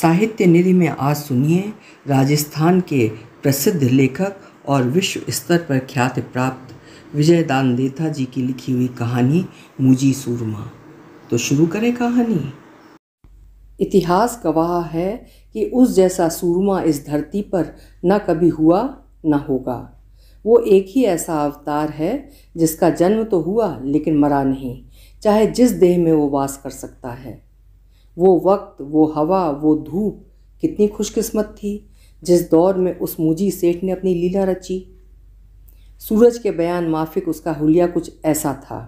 साहित्य निधि में आज सुनिए राजस्थान के प्रसिद्ध लेखक और विश्व स्तर पर ख्याति प्राप्त विजय दानदेता जी की लिखी हुई कहानी मुजी सूरमा तो शुरू करें कहानी इतिहास गवाह है कि उस जैसा सूरमा इस धरती पर न कभी हुआ न होगा वो एक ही ऐसा अवतार है जिसका जन्म तो हुआ लेकिन मरा नहीं चाहे जिस देह में वो वास कर सकता है वो वक्त वो हवा वो धूप कितनी खुशकिस्मत थी जिस दौर में उस मुजी सेठ ने अपनी लीला रची सूरज के बयान माफिक उसका हुलिया कुछ ऐसा था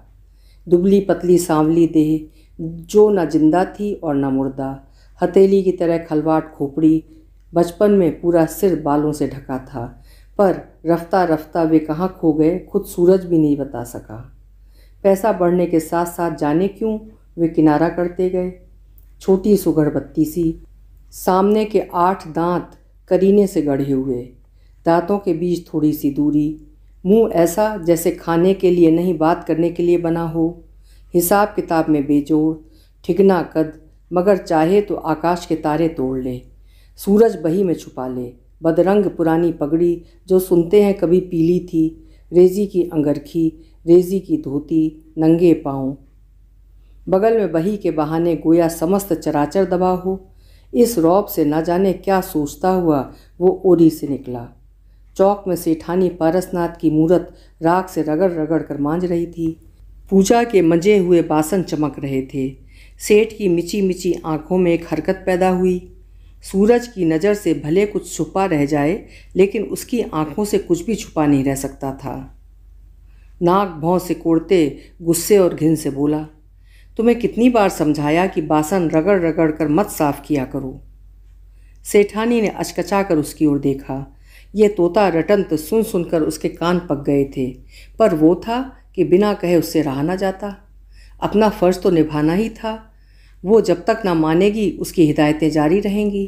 दुबली पतली सांवली देह जो न जिंदा थी और न मुर्दा हथेली की तरह खलवाट खोपड़ी बचपन में पूरा सिर बालों से ढका था पर रफ्ता रफ्ता वे कहाँ खो गए खुद सूरज भी नहीं बता सका पैसा बढ़ने के साथ साथ जाने क्यों वे किनारा करते गए छोटी बत्ती सी सामने के आठ दांत करीने से गढ़े हुए दांतों के बीच थोड़ी सी दूरी मुंह ऐसा जैसे खाने के लिए नहीं बात करने के लिए बना हो हिसाब किताब में बेजोड़ ठिकना कद मगर चाहे तो आकाश के तारे तोड़ ले सूरज बही में छुपा ले बदरंग पुरानी पगड़ी जो सुनते हैं कभी पीली थी रेजी की अंगरखी रेजी की धोती नंगे पाँव बगल में बही के बहाने गोया समस्त चराचर दबा हो इस रौब से न जाने क्या सोचता हुआ वो ओरी से निकला चौक में सेठानी पारसनाथ की मूरत राख से रगड़ रगड़ कर मांझ रही थी पूजा के मजे हुए बासन चमक रहे थे सेठ की मिची मिची आंखों में एक हरकत पैदा हुई सूरज की नज़र से भले कुछ छुपा रह जाए लेकिन उसकी आंखों से कुछ भी छुपा नहीं रह सकता था नाक भौं से कोड़ते गुस्से और घिन से बोला तुम्हें कितनी बार समझाया कि बासन रगड़ रगड़ कर मत साफ किया करो सेठानी ने अचकचा कर उसकी ओर देखा यह तोता रटंत सुन सुनकर उसके कान पक गए थे पर वो था कि बिना कहे उससे रहा ना जाता अपना फ़र्ज तो निभाना ही था वो जब तक ना मानेगी उसकी हिदायतें जारी रहेंगी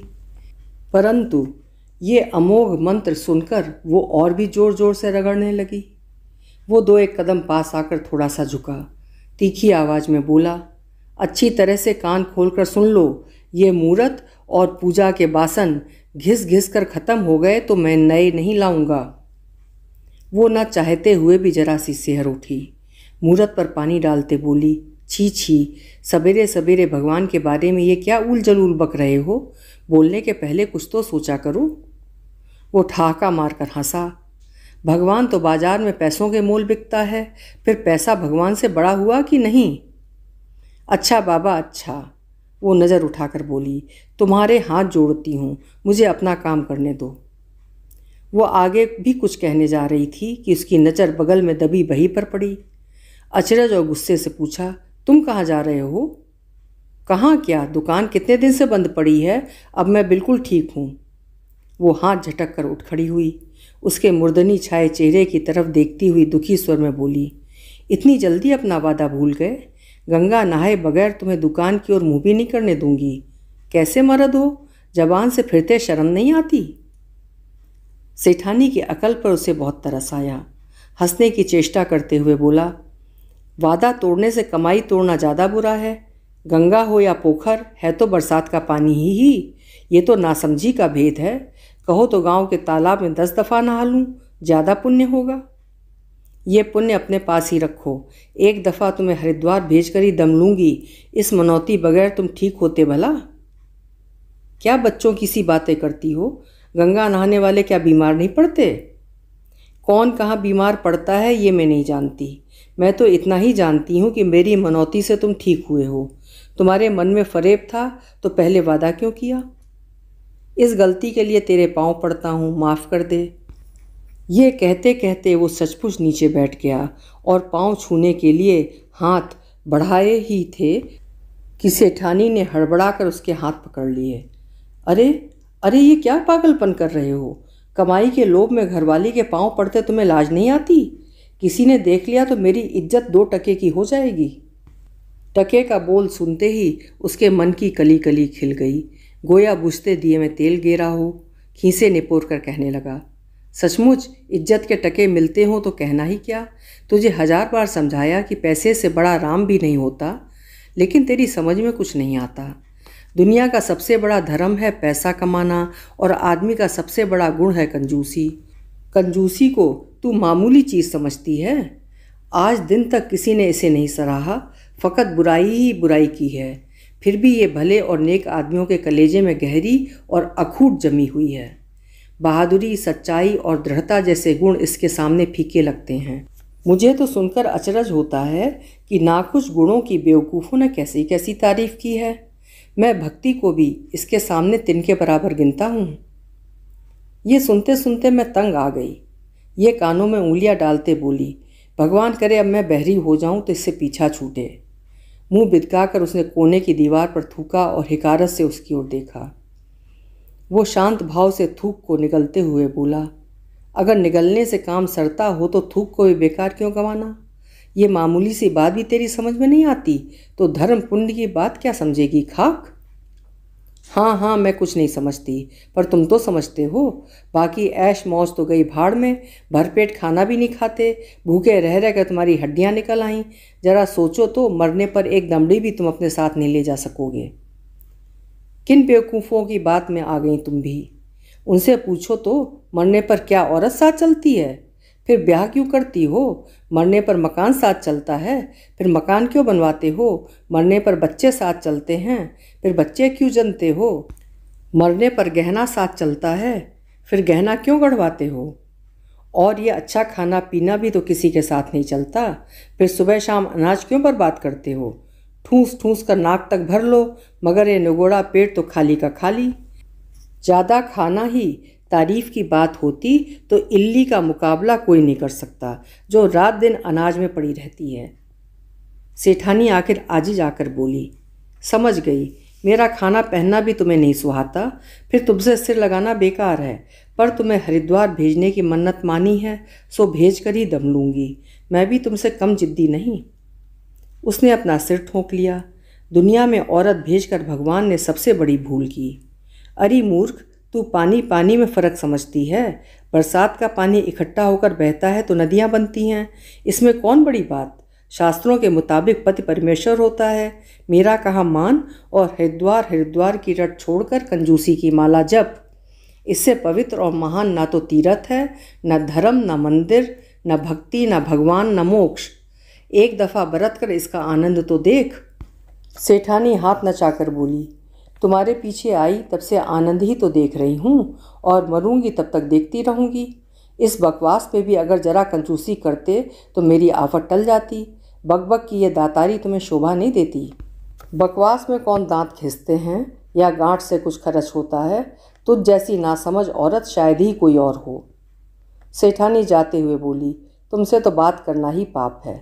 परंतु ये अमोघ मंत्र सुनकर वो और भी ज़ोर ज़ोर से रगड़ने लगी वो दो एक कदम पास आकर थोड़ा सा झुका तीखी आवाज़ में बोला अच्छी तरह से कान खोलकर सुन लो ये मूरत और पूजा के बासन घिस घिस कर ख़त्म हो गए तो मैं नए नहीं लाऊंगा वो ना चाहते हुए भी जरा सी सेहर उठी मूरत पर पानी डालते बोली छी छी सवेरे सवेरे भगवान के बारे में ये क्या उल जलूल बक रहे हो बोलने के पहले कुछ तो सोचा करो वो ठहाका मारकर हंसा भगवान तो बाजार में पैसों के मोल बिकता है फिर पैसा भगवान से बड़ा हुआ कि नहीं अच्छा बाबा अच्छा वो नज़र उठाकर बोली तुम्हारे हाथ जोड़ती हूँ मुझे अपना काम करने दो वो आगे भी कुछ कहने जा रही थी कि उसकी नज़र बगल में दबी बही पर पड़ी अचरज और गुस्से से पूछा तुम कहाँ जा रहे हो कहाँ क्या दुकान कितने दिन से बंद पड़ी है अब मैं बिल्कुल ठीक हूँ वो हाथ झटक कर उठ खड़ी हुई उसके मुर्दनी छाए चेहरे की तरफ देखती हुई दुखी स्वर में बोली इतनी जल्दी अपना वादा भूल गए गंगा नहाए बगैर तुम्हें दुकान की ओर मुँह भी नहीं करने दूंगी कैसे मर्द हो जबान से फिरते शर्म नहीं आती सेठानी की अकल पर उसे बहुत तरस आया हंसने की चेष्टा करते हुए बोला वादा तोड़ने से कमाई तोड़ना ज़्यादा बुरा है गंगा हो या पोखर है तो बरसात का पानी ही ही ये तो नासमझी का भेद है कहो तो गांव के तालाब में दस दफ़ा नहा लूँ ज़्यादा पुण्य होगा ये पुण्य अपने पास ही रखो एक दफ़ा तुम्हें हरिद्वार भेज कर ही दम लूँगी इस मनौती बगैर तुम ठीक होते भला क्या बच्चों की सी बातें करती हो गंगा नहाने वाले क्या बीमार नहीं पड़ते कौन कहाँ बीमार पड़ता है ये मैं नहीं जानती मैं तो इतना ही जानती हूँ कि मेरी मनौती से तुम ठीक हुए हो तुम्हारे मन में फरेब था तो पहले वादा क्यों किया इस गलती के लिए तेरे पाँव पड़ता हूँ माफ़ कर दे ये कहते कहते वो सचमुच नीचे बैठ गया और पाँव छूने के लिए हाथ बढ़ाए ही थे कि सेठानी ने हड़बड़ाकर उसके हाथ पकड़ लिए अरे अरे ये क्या पागलपन कर रहे हो कमाई के लोभ में घरवाली के पाँव पड़ते तुम्हें लाज नहीं आती किसी ने देख लिया तो मेरी इज्जत दो टके की हो जाएगी टके का बोल सुनते ही उसके मन की कली कली खिल गई गोया बुझते दिए में तेल गेरा हो खीसे निपोर कर कहने लगा सचमुच इज्जत के टके मिलते हों तो कहना ही क्या तुझे हजार बार समझाया कि पैसे से बड़ा राम भी नहीं होता लेकिन तेरी समझ में कुछ नहीं आता दुनिया का सबसे बड़ा धर्म है पैसा कमाना और आदमी का सबसे बड़ा गुण है कंजूसी कंजूसी को तू मामूली चीज़ समझती है आज दिन तक किसी ने इसे नहीं सराहा फ़कत बुराई ही बुराई की है फिर भी ये भले और नेक आदमियों के कलेजे में गहरी और अखूट जमी हुई है बहादुरी सच्चाई और दृढ़ता जैसे गुण इसके सामने फीके लगते हैं मुझे तो सुनकर अचरज होता है कि नाखुश गुणों की बेवकूफ़ों ने कैसी कैसी तारीफ़ की है मैं भक्ति को भी इसके सामने तिनके बराबर गिनता हूँ ये सुनते सुनते मैं तंग आ गई ये कानों में उंगलियाँ डालते बोली भगवान करे अब मैं बहरी हो जाऊँ तो इससे पीछा छूटे मुंह बिदकाकर उसने कोने की दीवार पर थूका और हिकारत से उसकी ओर देखा वो शांत भाव से थूक को निगलते हुए बोला अगर निगलने से काम सरता हो तो थूक को भी बेकार क्यों गंवाना ये मामूली सी बात भी तेरी समझ में नहीं आती तो धर्म पुण्य की बात क्या समझेगी खाक हाँ हाँ मैं कुछ नहीं समझती पर तुम तो समझते हो बाकी ऐश मौज तो गई भाड़ में भरपेट खाना भी नहीं खाते भूखे रह रह कर तुम्हारी हड्डियाँ निकल आईं जरा सोचो तो मरने पर एक दमड़ी भी तुम अपने साथ नहीं ले जा सकोगे किन बेवकूफ़ों की बात में आ गई तुम भी उनसे पूछो तो मरने पर क्या औरत साथ चलती है फिर ब्याह क्यों करती हो मरने पर मकान साथ चलता है फिर मकान क्यों बनवाते हो मरने पर बच्चे साथ चलते हैं फिर बच्चे क्यों जनते हो मरने पर गहना साथ चलता है फिर गहना क्यों गढ़वाते हो और ये अच्छा खाना पीना भी तो किसी के साथ नहीं चलता फिर सुबह शाम अनाज क्यों बर्बाद करते हो ठूस ठूस कर नाक तक भर लो मगर ये नगोड़ा पेट तो खाली का खाली ज़्यादा खाना ही तारीफ़ की बात होती तो इल्ली का मुकाबला कोई नहीं कर सकता जो रात दिन अनाज में पड़ी रहती है सेठानी आखिर आजी जाकर बोली समझ गई मेरा खाना पहनना भी तुम्हें नहीं सुहाता फिर तुमसे सिर लगाना बेकार है पर तुम्हें हरिद्वार भेजने की मन्नत मानी है सो भेज कर ही दम लूँगी मैं भी तुमसे कम जिद्दी नहीं उसने अपना सिर ठोंक लिया दुनिया में औरत भेजकर भगवान ने सबसे बड़ी भूल की अरे मूर्ख तू पानी पानी में फ़र्क समझती है बरसात का पानी इकट्ठा होकर बहता है तो नदियाँ बनती हैं इसमें कौन बड़ी बात शास्त्रों के मुताबिक पति परमेश्वर होता है मेरा कहा मान और हरिद्वार हरिद्वार की रट छोड़कर कंजूसी की माला जप इससे पवित्र और महान ना तो तीरथ है न धर्म न मंदिर न भक्ति न भगवान न मोक्ष एक दफ़ा बरत कर इसका आनंद तो देख सेठानी हाथ नचाकर बोली तुम्हारे पीछे आई तब से आनंद ही तो देख रही हूँ और मरूंगी तब तक देखती रहूँगी इस बकवास पे भी अगर ज़रा कंजूसी करते तो मेरी आफत टल जाती बकबक की यह दातारी तुम्हें शोभा नहीं देती बकवास में कौन दांत खींचते हैं या गांठ से कुछ खर्च होता है तुझ जैसी नासमझ औरत शायद ही कोई और हो सेठानी जाते हुए बोली तुमसे तो बात करना ही पाप है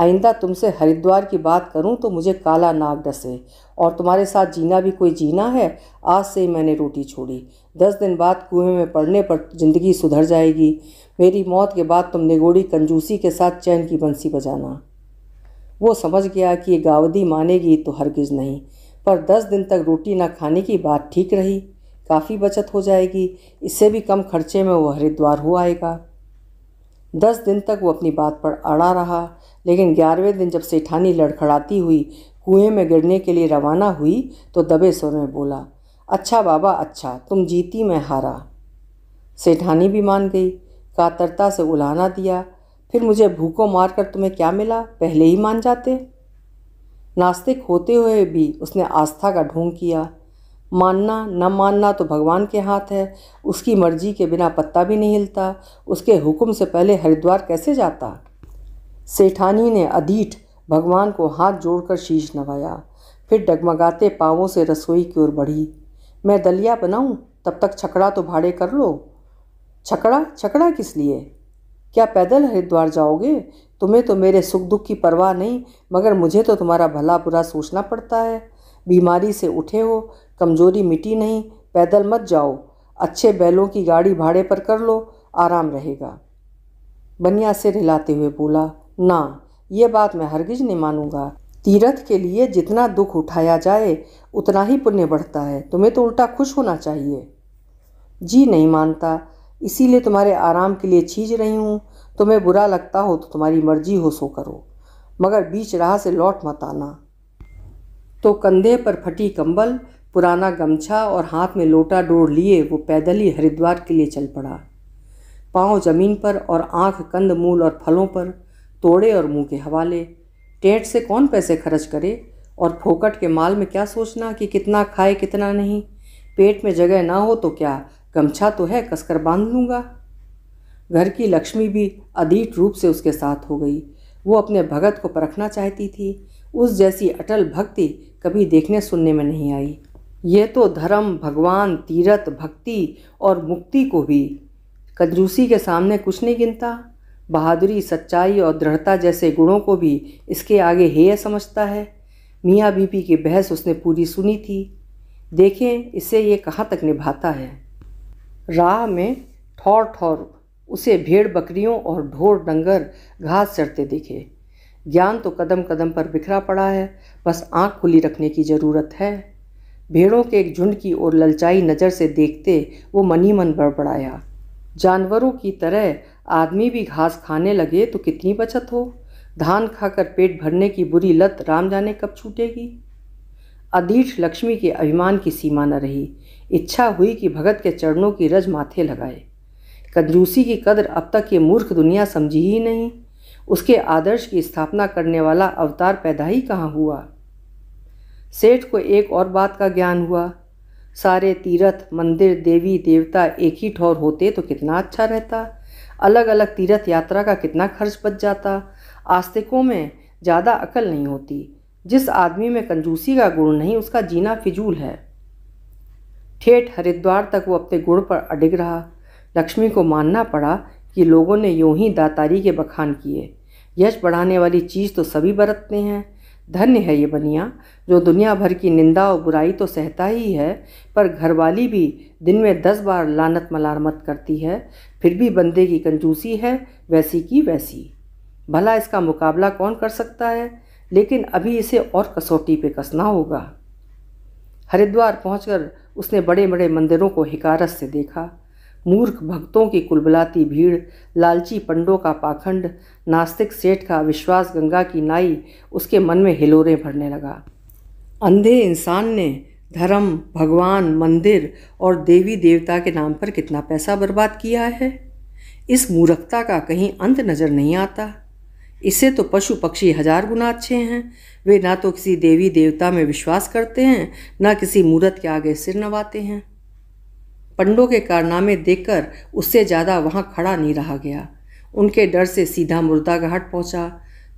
आइंदा तुमसे हरिद्वार की बात करूं तो मुझे काला नाग डसे और तुम्हारे साथ जीना भी कोई जीना है आज से ही मैंने रोटी छोड़ी दस दिन बाद कुएं में पड़ने पर ज़िंदगी सुधर जाएगी मेरी मौत के बाद तुम निगोड़ी कंजूसी के साथ चैन की बंसी बजाना वो समझ गया कि ये गावदी मानेगी तो हरगिज़ नहीं पर दस दिन तक रोटी ना खाने की बात ठीक रही काफ़ी बचत हो जाएगी इससे भी कम खर्चे में वो हरिद्वार हो आएगा दस दिन तक वो अपनी बात पर अड़ा रहा लेकिन ग्यारहवें दिन जब सेठानी लड़खड़ाती हुई कुएं में गिरने के लिए रवाना हुई तो दबे स्वर में बोला अच्छा बाबा अच्छा तुम जीती मैं हारा सेठानी भी मान गई कातरता से उलाना दिया फिर मुझे भूखों मारकर तुम्हें क्या मिला पहले ही मान जाते नास्तिक होते हुए भी उसने आस्था का ढोंग किया मानना न मानना तो भगवान के हाथ है उसकी मर्जी के बिना पत्ता भी नहीं हिलता उसके हुक्म से पहले हरिद्वार कैसे जाता सेठानी ने अधीठ भगवान को हाथ जोड़कर शीश नवाया फिर डगमगाते पावों से रसोई की ओर बढ़ी मैं दलिया बनाऊं तब तक छकड़ा तो भाड़े कर लो छकड़ा छकड़ा किस लिए क्या पैदल हरिद्वार जाओगे तुम्हें तो मेरे सुख दुख की परवाह नहीं मगर मुझे तो तुम्हारा भला बुरा सोचना पड़ता है बीमारी से उठे हो कमजोरी मिटी नहीं पैदल मत जाओ अच्छे बैलों की गाड़ी भाड़े पर कर लो आराम रहेगा बनिया से हिलाते हुए बोला ना ये बात मैं हरगिज नहीं मानूंगा तीरथ के लिए जितना दुख उठाया जाए उतना ही पुण्य बढ़ता है तुम्हें तो उल्टा खुश होना चाहिए जी नहीं मानता इसीलिए तुम्हारे आराम के लिए छींच रही हूँ तुम्हें बुरा लगता हो तो तुम्हारी मर्जी हो सो करो मगर बीच राह से लौट मत आना तो कंधे पर फटी कंबल पुराना गमछा और हाथ में लोटा डोर लिए वो पैदल ही हरिद्वार के लिए चल पड़ा पाँव जमीन पर और आँख कंद मूल और फलों पर तोड़े और मुंह के हवाले टेट से कौन पैसे खर्च करे और फोकट के माल में क्या सोचना कि कितना खाए कितना नहीं पेट में जगह ना हो तो क्या गमछा तो है कसकर बांध लूँगा घर की लक्ष्मी भी अधीट रूप से उसके साथ हो गई वो अपने भगत को परखना चाहती थी उस जैसी अटल भक्ति कभी देखने सुनने में नहीं आई ये तो धर्म भगवान तीरथ भक्ति और मुक्ति को भी कदरूसी के सामने कुछ नहीं गिनता बहादुरी सच्चाई और दृढ़ता जैसे गुणों को भी इसके आगे हेय समझता है मियाँ बीपी की बहस उसने पूरी सुनी थी देखें इसे ये कहाँ तक निभाता है राह में ठौर ठौर उसे भेड़ बकरियों और ढोर डंगर घास चढ़ते दिखे ज्ञान तो कदम कदम पर बिखरा पड़ा है बस आंख खुली रखने की ज़रूरत है भेड़ों के एक झुंड की ओर ललचाई नज़र से देखते वो मनी मन बड़बड़ाया जानवरों की तरह आदमी भी घास खाने लगे तो कितनी बचत हो धान खाकर पेट भरने की बुरी लत राम जाने कब छूटेगी अधीठ लक्ष्मी के अभिमान की सीमा न रही इच्छा हुई कि भगत के चरणों की रज माथे लगाए कंजूसी की कदर अब तक ये मूर्ख दुनिया समझी ही नहीं उसके आदर्श की स्थापना करने वाला अवतार पैदा ही कहाँ हुआ सेठ को एक और बात का ज्ञान हुआ सारे तीर्थ मंदिर देवी देवता एक ही ठौर होते तो कितना अच्छा रहता अलग अलग तीर्थ यात्रा का कितना खर्च बच जाता आस्तिकों में ज़्यादा अकल नहीं होती जिस आदमी में कंजूसी का गुण नहीं उसका जीना फिजूल है ठेठ हरिद्वार तक वो अपने गुड़ पर अडिग रहा लक्ष्मी को मानना पड़ा कि लोगों ने यूं ही दातारी के बखान किए यश बढ़ाने वाली चीज़ तो सभी बरतते हैं धन्य है ये बनिया जो दुनिया भर की निंदा और बुराई तो सहता ही है पर घरवाली भी दिन में दस बार लानत मलारमत करती है फिर भी बंदे की कंजूसी है वैसी की वैसी भला इसका मुकाबला कौन कर सकता है लेकिन अभी इसे और कसौटी पे कसना होगा हरिद्वार पहुंचकर उसने बड़े बड़े मंदिरों को हिकारत से देखा मूर्ख भक्तों की कुलबुलाती भीड़ लालची पंडों का पाखंड नास्तिक सेठ का विश्वास गंगा की नाई उसके मन में हिलोरें भरने लगा अंधे इंसान ने धर्म भगवान मंदिर और देवी देवता के नाम पर कितना पैसा बर्बाद किया है इस मूर्खता का कहीं अंत नज़र नहीं आता इससे तो पशु पक्षी हजार गुना अच्छे हैं वे ना तो किसी देवी देवता में विश्वास करते हैं ना किसी मूर्त के आगे सिर नवाते हैं पंडों के कारनामे देखकर उससे ज़्यादा वहाँ खड़ा नहीं रहा गया उनके डर से सीधा मुर्दा घाट पहुँचा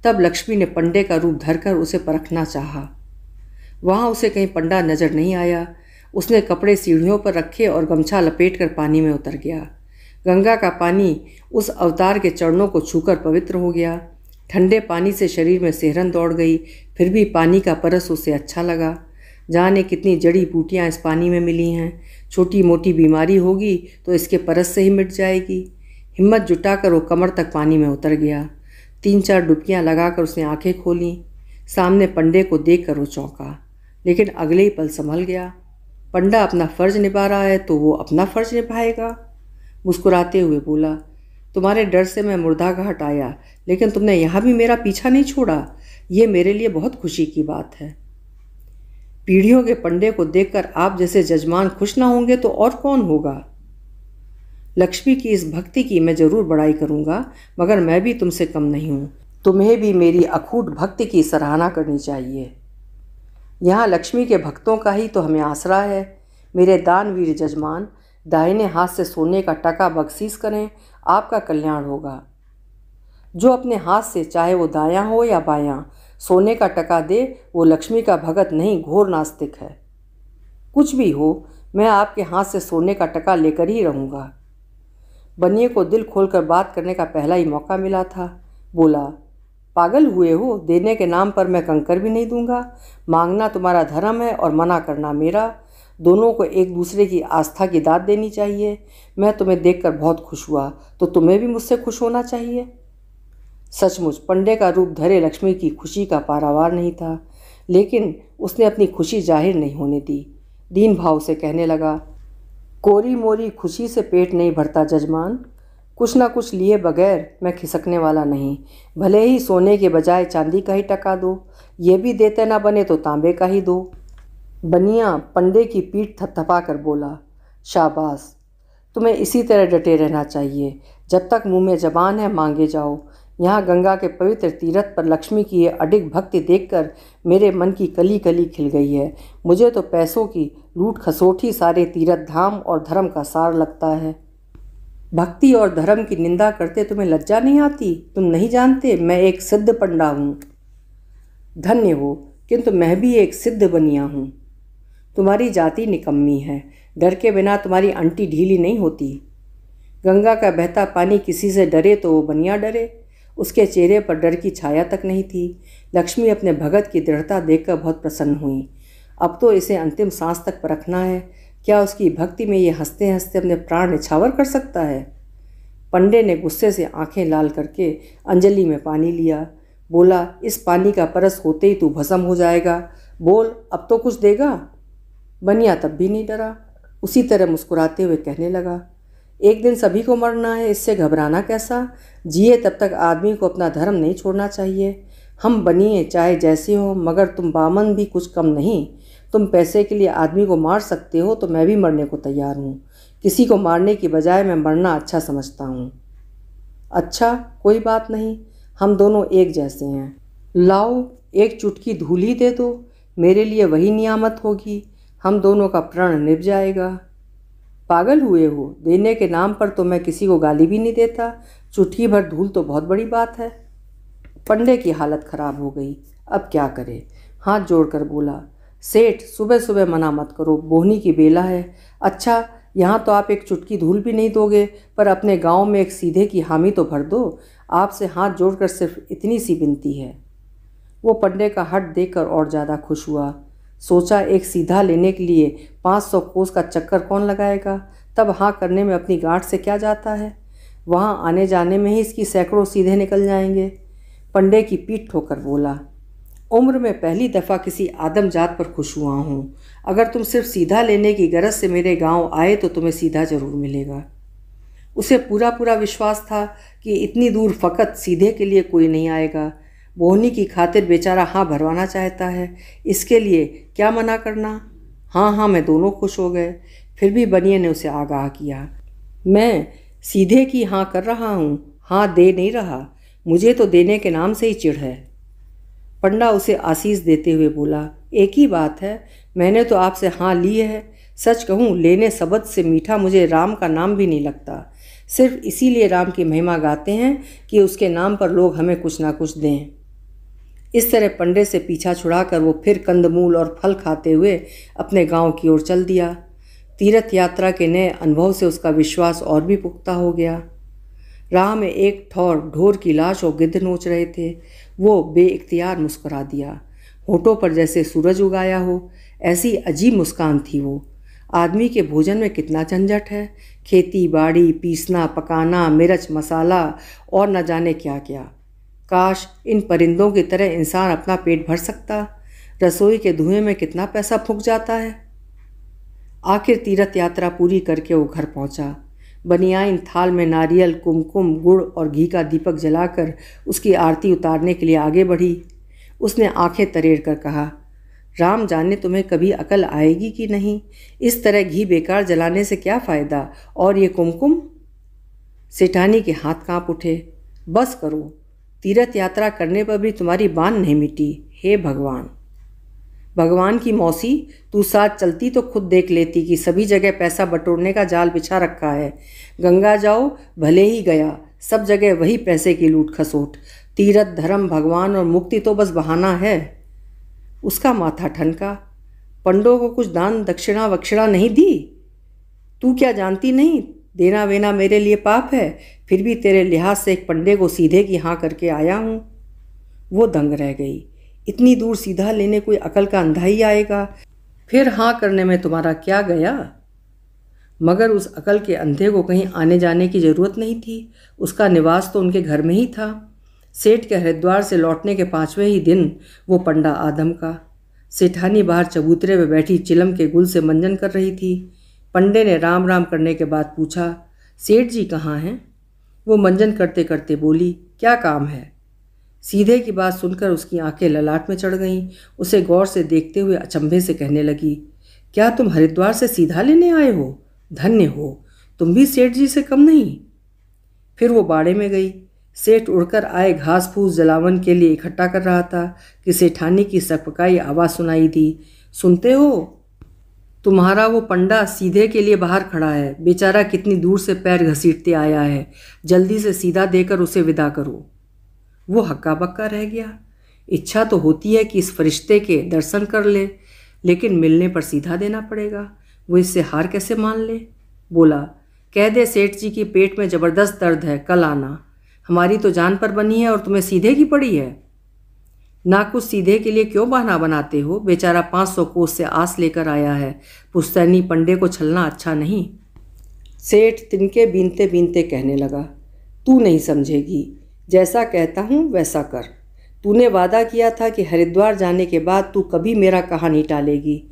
तब लक्ष्मी ने पंडे का रूप धरकर उसे परखना चाहा वहाँ उसे कहीं पंडा नज़र नहीं आया उसने कपड़े सीढ़ियों पर रखे और गमछा लपेट कर पानी में उतर गया गंगा का पानी उस अवतार के चरणों को छूकर पवित्र हो गया ठंडे पानी से शरीर में सेहरन दौड़ गई फिर भी पानी का परस उसे अच्छा लगा जाने कितनी जड़ी बूटियाँ इस पानी में मिली हैं छोटी मोटी बीमारी होगी तो इसके परस से ही मिट जाएगी हिम्मत जुटाकर वो कमर तक पानी में उतर गया तीन चार डुबकियाँ लगाकर उसने आंखें खोलीं सामने पंडे को देख कर वो चौंका लेकिन अगले ही पल संभल गया पंडा अपना फ़र्ज निभा रहा है तो वो अपना फ़र्ज निभाएगा मुस्कुराते हुए बोला तुम्हारे डर से मैं मुर्दा घाट आया लेकिन तुमने यहाँ भी मेरा पीछा नहीं छोड़ा ये मेरे लिए बहुत खुशी की बात है पीढ़ियों के पंडे को देखकर आप जैसे जजमान खुश ना होंगे तो और कौन होगा लक्ष्मी की इस भक्ति की मैं ज़रूर बड़ाई करूँगा मगर मैं भी तुमसे कम नहीं हूँ तुम्हें भी मेरी अखूट भक्ति की सराहना करनी चाहिए यहाँ लक्ष्मी के भक्तों का ही तो हमें आसरा है मेरे दानवीर जजमान दाहिने हाथ से सोने का टका बख्शीस करें आपका कल्याण होगा जो अपने हाथ से चाहे वो दायां हो या बायां सोने का टका दे वो लक्ष्मी का भगत नहीं घोर नास्तिक है कुछ भी हो मैं आपके हाथ से सोने का टका लेकर ही रहूँगा बनिए को दिल खोलकर बात करने का पहला ही मौका मिला था बोला पागल हुए हो देने के नाम पर मैं कंकर भी नहीं दूंगा मांगना तुम्हारा धर्म है और मना करना मेरा दोनों को एक दूसरे की आस्था की दाद देनी चाहिए मैं तुम्हें देखकर बहुत खुश हुआ तो तुम्हें भी मुझसे खुश होना चाहिए सचमुच पंडे का रूप धरे लक्ष्मी की खुशी का पारावार नहीं था लेकिन उसने अपनी खुशी जाहिर नहीं होने दी दीन भाव से कहने लगा कोरी मोरी खुशी से पेट नहीं भरता जजमान कुछ ना कुछ लिए बगैर मैं खिसकने वाला नहीं भले ही सोने के बजाय चांदी का ही टका दो ये भी देते ना बने तो तांबे का ही दो बनिया पंडे की पीठ थपथपा कर बोला शाबाश तुम्हें इसी तरह डटे रहना चाहिए जब तक मुंह में जबान है मांगे जाओ यहाँ गंगा के पवित्र तीरथ पर लक्ष्मी की ये अडिग भक्ति देखकर मेरे मन की कली कली खिल गई है मुझे तो पैसों की लूट खसोटी सारे तीरथ धाम और धर्म का सार लगता है भक्ति और धर्म की निंदा करते तुम्हें लज्जा नहीं आती तुम नहीं जानते मैं एक सिद्ध पंडा हूँ धन्य हो किंतु मैं भी एक सिद्ध बनिया हूँ तुम्हारी जाति निकम्मी है डर के बिना तुम्हारी अंटी ढीली नहीं होती गंगा का बहता पानी किसी से डरे तो वो बनिया डरे उसके चेहरे पर डर की छाया तक नहीं थी लक्ष्मी अपने भगत की दृढ़ता देखकर बहुत प्रसन्न हुई अब तो इसे अंतिम सांस तक परखना है क्या उसकी भक्ति में ये हंसते हंसते अपने प्राण निछावर कर सकता है पंडे ने गुस्से से आंखें लाल करके अंजलि में पानी लिया बोला इस पानी का परस होते ही तू भस्म हो जाएगा बोल अब तो कुछ देगा बनिया तब भी नहीं डरा उसी तरह मुस्कुराते हुए कहने लगा एक दिन सभी को मरना है इससे घबराना कैसा जिए तब तक आदमी को अपना धर्म नहीं छोड़ना चाहिए हम बनिए चाहे जैसे हो मगर तुम बामन भी कुछ कम नहीं तुम पैसे के लिए आदमी को मार सकते हो तो मैं भी मरने को तैयार हूँ किसी को मारने की बजाय मैं मरना अच्छा समझता हूँ अच्छा कोई बात नहीं हम दोनों एक जैसे हैं लाओ एक चुटकी धूली दे दो मेरे लिए वही नियामत होगी हम दोनों का प्रण निभ जाएगा पागल हुए हो देने के नाम पर तो मैं किसी को गाली भी नहीं देता चुटकी भर धूल तो बहुत बड़ी बात है पंडे की हालत खराब हो गई अब क्या करे हाथ जोड़कर बोला सेठ सुबह सुबह मना मत करो बोहनी की बेला है अच्छा यहाँ तो आप एक चुटकी धूल भी नहीं दोगे पर अपने गांव में एक सीधे की हामी तो भर दो आपसे हाथ जोड़कर सिर्फ इतनी सी विनती है वो पंडे का हट देखकर और ज़्यादा खुश हुआ सोचा एक सीधा लेने के लिए पाँच सौ कोस का चक्कर कौन लगाएगा तब हाँ करने में अपनी गांठ से क्या जाता है वहाँ आने जाने में ही इसकी सैकड़ों सीधे निकल जाएंगे पंडे की पीठ ठोकर बोला उम्र में पहली दफ़ा किसी आदम जात पर खुश हुआ हूँ अगर तुम सिर्फ सीधा लेने की गरज से मेरे गांव आए तो तुम्हें सीधा ज़रूर मिलेगा उसे पूरा पूरा विश्वास था कि इतनी दूर फ़कत सीधे के लिए कोई नहीं आएगा बोहनी की खातिर बेचारा हाँ भरवाना चाहता है इसके लिए क्या मना करना हाँ हाँ मैं दोनों खुश हो गए फिर भी बनिए ने उसे आगाह किया मैं सीधे की हाँ कर रहा हूँ हाँ दे नहीं रहा मुझे तो देने के नाम से ही चिढ़ है पंडा उसे आशीष देते हुए बोला एक ही बात है मैंने तो आपसे हाँ ली है सच कहूँ लेने सबद से मीठा मुझे राम का नाम भी नहीं लगता सिर्फ इसीलिए राम की महिमा गाते हैं कि उसके नाम पर लोग हमें कुछ ना कुछ दें इस तरह पंडे से पीछा छुड़ाकर वो फिर कंदमूल और फल खाते हुए अपने गांव की ओर चल दिया तीर्थ यात्रा के नए अनुभव से उसका विश्वास और भी पुख्ता हो गया राह में एक ठौर ढोर की लाश और गिद्ध नोच रहे थे वो इख्तियार मुस्करा दिया होठों पर जैसे सूरज उगाया हो ऐसी अजीब मुस्कान थी वो आदमी के भोजन में कितना झंझट है खेती बाड़ी पीसना पकाना मिर्च मसाला और न जाने क्या क्या काश इन परिंदों की तरह इंसान अपना पेट भर सकता रसोई के धुएं में कितना पैसा फूक जाता है आखिर तीर्थ यात्रा पूरी करके वो घर पहुंचा बनियाइन थाल में नारियल कुमकुम गुड़ और घी का दीपक जलाकर उसकी आरती उतारने के लिए आगे बढ़ी उसने आंखें तरेर कर कहा राम जाने तुम्हें कभी अकल आएगी कि नहीं इस तरह घी बेकार जलाने से क्या फ़ायदा और ये कुमकुम सेठानी के हाथ कांप उठे बस करो तीर्थ यात्रा करने पर भी तुम्हारी बान नहीं मिटी हे भगवान भगवान की मौसी तू साथ चलती तो खुद देख लेती कि सभी जगह पैसा बटोरने का जाल बिछा रखा है गंगा जाओ भले ही गया सब जगह वही पैसे की लूट खसोट तीरथ धर्म भगवान और मुक्ति तो बस बहाना है उसका माथा ठनका पंडों को कुछ दान दक्षिणा वक्षिणा नहीं दी तू क्या जानती नहीं देना वेना मेरे लिए पाप है फिर भी तेरे लिहाज से एक पंडे को सीधे की हाँ करके आया हूँ वो दंग रह गई इतनी दूर सीधा लेने कोई अकल का अंधा ही आएगा फिर हाँ करने में तुम्हारा क्या गया मगर उस अकल के अंधे को कहीं आने जाने की ज़रूरत नहीं थी उसका निवास तो उनके घर में ही था सेठ के हरिद्वार से लौटने के पाँचवें ही दिन वो पंडा आदम का सेठानी बाहर चबूतरे पर बैठी चिलम के गुल से मंजन कर रही थी पंडे ने राम राम करने के बाद पूछा सेठ जी कहाँ हैं वो मंजन करते करते बोली क्या काम है सीधे की बात सुनकर उसकी आंखें ललाट में चढ़ गईं उसे गौर से देखते हुए अचंभे से कहने लगी क्या तुम हरिद्वार से सीधा लेने आए हो धन्य हो तुम भी सेठ जी से कम नहीं फिर वो बाड़े में गई सेठ उड़कर आए घास फूस जलावन के लिए इकट्ठा कर रहा था कि सेठानी की सकपकाई आवाज़ सुनाई दी सुनते हो तुम्हारा वो पंडा सीधे के लिए बाहर खड़ा है बेचारा कितनी दूर से पैर घसीटते आया है जल्दी से सीधा देकर उसे विदा करो वो हक्का बक्का रह गया इच्छा तो होती है कि इस फरिश्ते के दर्शन कर ले, लेकिन मिलने पर सीधा देना पड़ेगा वो इससे हार कैसे मान ले बोला कह दे सेठ जी की पेट में ज़बरदस्त दर्द है कल आना हमारी तो जान पर बनी है और तुम्हें सीधे की पड़ी है ना कुछ सीधे के लिए क्यों बहाना बनाते हो बेचारा पाँच सौ कोस से आस लेकर आया है पुस्तैनी पंडे को छलना अच्छा नहीं सेठ तिनके बीनते बीनते कहने लगा तू नहीं समझेगी जैसा कहता हूँ वैसा कर तूने वादा किया था कि हरिद्वार जाने के बाद तू कभी मेरा कहा नहीं टालेगी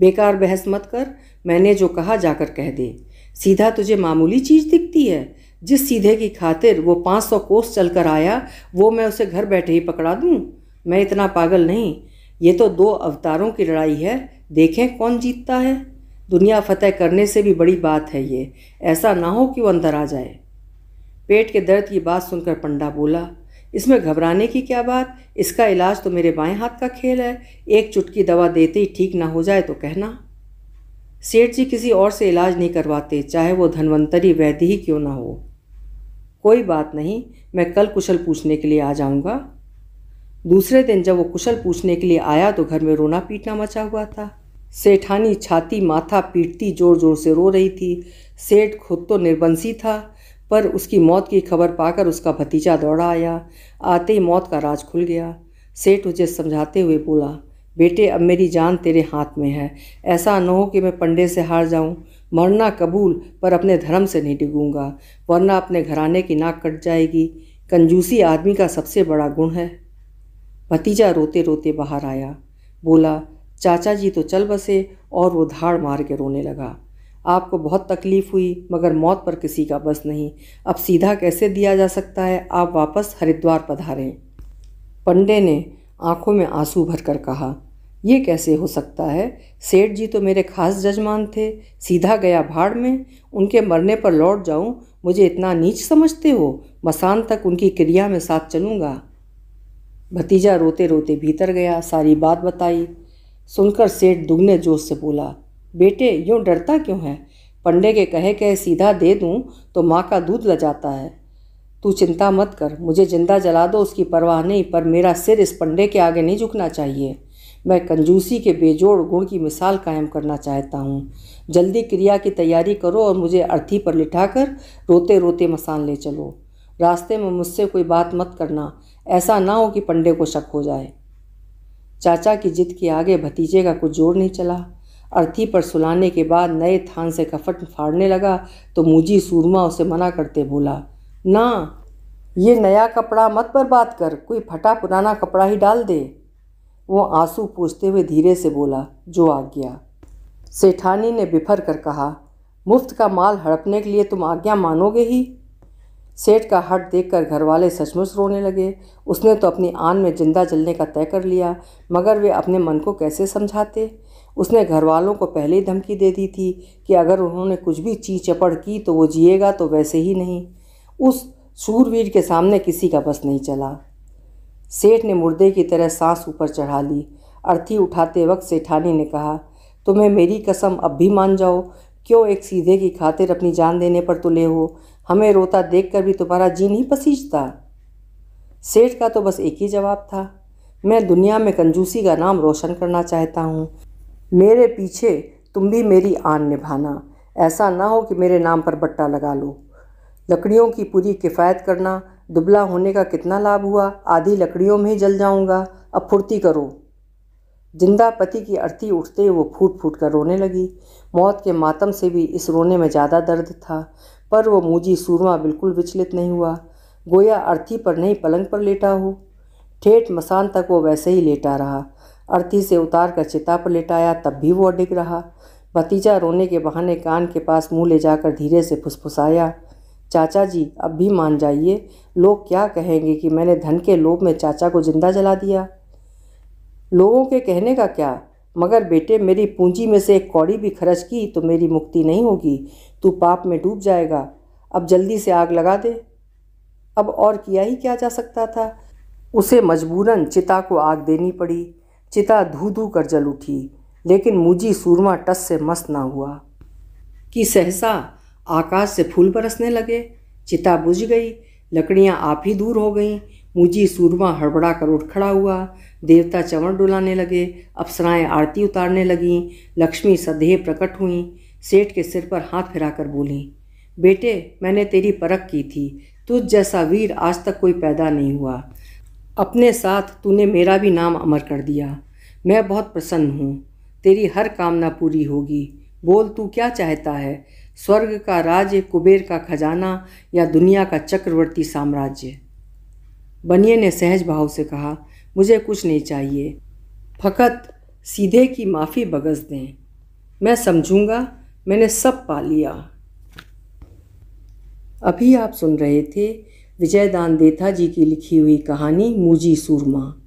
बेकार बहस मत कर मैंने जो कहा जाकर कह दे सीधा तुझे मामूली चीज़ दिखती है जिस सीधे की खातिर वो पाँच सौ कोस चल कर आया वो मैं उसे घर बैठे ही पकड़ा दूँ मैं इतना पागल नहीं ये तो दो अवतारों की लड़ाई है देखें कौन जीतता है दुनिया फतेह करने से भी बड़ी बात है ये ऐसा ना हो कि वो अंदर आ जाए पेट के दर्द की बात सुनकर पंडा बोला इसमें घबराने की क्या बात इसका इलाज तो मेरे बाएं हाथ का खेल है एक चुटकी दवा देते ही ठीक ना हो जाए तो कहना सेठ जी किसी और से इलाज नहीं करवाते चाहे वो धनवंतरी वैद्य ही क्यों ना हो कोई बात नहीं मैं कल कुशल पूछने के लिए आ जाऊँगा दूसरे दिन जब वो कुशल पूछने के लिए आया तो घर में रोना पीटना मचा हुआ था सेठानी छाती माथा पीटती जोर जोर से रो रही थी सेठ खुद तो निर्बंसी था पर उसकी मौत की खबर पाकर उसका भतीजा दौड़ा आया आते ही मौत का राज खुल गया सेठ उसे समझाते हुए बोला बेटे अब मेरी जान तेरे हाथ में है ऐसा न हो कि मैं पंडे से हार जाऊं मरना कबूल पर अपने धर्म से नहीं डिगूंगा वरना अपने घराने की नाक कट जाएगी कंजूसी आदमी का सबसे बड़ा गुण है भतीजा रोते रोते बाहर आया बोला चाचा जी तो चल बसे और वो धाड़ मार के रोने लगा आपको बहुत तकलीफ़ हुई मगर मौत पर किसी का बस नहीं अब सीधा कैसे दिया जा सकता है आप वापस हरिद्वार पधारें पंडे ने आंखों में आंसू भरकर कहा ये कैसे हो सकता है सेठ जी तो मेरे खास जजमान थे सीधा गया भाड़ में उनके मरने पर लौट जाऊं मुझे इतना नीच समझते हो मसान तक उनकी क्रिया में साथ चलूँगा भतीजा रोते रोते भीतर गया सारी बात बताई सुनकर सेठ दुगने जोश से बोला बेटे यूँ डरता क्यों है पंडे के कहे कहे सीधा दे दूँ तो माँ का दूध ल जाता है तू चिंता मत कर मुझे जिंदा जला दो उसकी परवाह नहीं पर मेरा सिर इस पंडे के आगे नहीं झुकना चाहिए मैं कंजूसी के बेजोड़ गुण की मिसाल कायम करना चाहता हूँ जल्दी क्रिया की तैयारी करो और मुझे अर्थी पर लिठा कर रोते रोते मसान ले चलो रास्ते में मुझसे कोई बात मत करना ऐसा ना हो कि पंडे को शक हो जाए चाचा की जिद के आगे भतीजे का कुछ जोर नहीं चला अर्थी पर सुलाने के बाद नए थान से कफट फाड़ने लगा तो मुझी सूरमा उसे मना करते बोला ना ये नया कपड़ा मत बर्बाद कर कोई फटा पुराना कपड़ा ही डाल दे वो आंसू पूछते हुए धीरे से बोला जो आज्ञा सेठानी ने बिफर कर कहा मुफ्त का माल हड़पने के लिए तुम आज्ञा मानोगे ही सेठ का हट देखकर घरवाले सचमुच रोने लगे उसने तो अपनी आन में जिंदा जलने का तय कर लिया मगर वे अपने मन को कैसे समझाते उसने घर वालों को पहले ही धमकी दे दी थी कि अगर उन्होंने कुछ भी ची चपड़ की तो वो जिएगा तो वैसे ही नहीं उस सूरवीर के सामने किसी का बस नहीं चला सेठ ने मुर्दे की तरह सांस ऊपर चढ़ा ली अर्थी उठाते वक्त सेठानी ने कहा तुम्हें मेरी कसम अब भी मान जाओ क्यों एक सीधे की खातिर अपनी जान देने पर तुले हो हमें रोता देखकर भी तुम्हारा जी नहीं पसीजता सेठ का तो बस एक ही जवाब था मैं दुनिया में कंजूसी का नाम रोशन करना चाहता हूँ मेरे पीछे तुम भी मेरी आन निभाना ऐसा ना हो कि मेरे नाम पर बट्टा लगा लो लकड़ियों की पूरी किफ़ायत करना दुबला होने का कितना लाभ हुआ आधी लकड़ियों में ही जल जाऊँगा अब फुर्ती करो जिंदा पति की अर्थी उठते वो फूट फूट कर रोने लगी मौत के मातम से भी इस रोने में ज़्यादा दर्द था पर वो मूजी सूरमा बिल्कुल विचलित नहीं हुआ गोया अर्थी पर नहीं पलंग पर लेटा हो ठेठ मसान तक वो वैसे ही लेटा रहा अर्थी से उतार कर चिता पर लेटाया तब भी वो अडिग रहा भतीजा रोने के बहाने कान के पास मुंह ले जाकर धीरे से फुसफुसाया चाचा जी अब भी मान जाइए लोग क्या कहेंगे कि मैंने धन के लोभ में चाचा को जिंदा जला दिया लोगों के कहने का क्या मगर बेटे मेरी पूंजी में से एक कौड़ी भी खर्च की तो मेरी मुक्ति नहीं होगी तू पाप में डूब जाएगा अब जल्दी से आग लगा दे अब और किया ही क्या जा सकता था उसे मजबूरन चिता को आग देनी पड़ी चिता धू धू कर जल उठी लेकिन मुझी सूरमा टस से मस्त ना हुआ कि सहसा आकाश से फूल बरसने लगे चिता बुझ गई लकड़ियाँ आप ही दूर हो गईं मुझी सूरमा हड़बड़ा कर उठ खड़ा हुआ देवता चंवर डुलाने लगे अप्सराएं आरती उतारने लगीं लक्ष्मी सदेह प्रकट हुईं सेठ के सिर पर हाथ फिराकर बोली बेटे मैंने तेरी परख की थी तुझ जैसा वीर आज तक कोई पैदा नहीं हुआ अपने साथ तूने मेरा भी नाम अमर कर दिया मैं बहुत प्रसन्न हूँ तेरी हर कामना पूरी होगी बोल तू क्या चाहता है स्वर्ग का राज्य कुबेर का खजाना या दुनिया का चक्रवर्ती साम्राज्य बनिए ने सहज भाव से कहा मुझे कुछ नहीं चाहिए फकत सीधे की माफ़ी बगस दें मैं समझूंगा मैंने सब पा लिया अभी आप सुन रहे थे विजय दान देथा जी की लिखी हुई कहानी मुजी सूरमा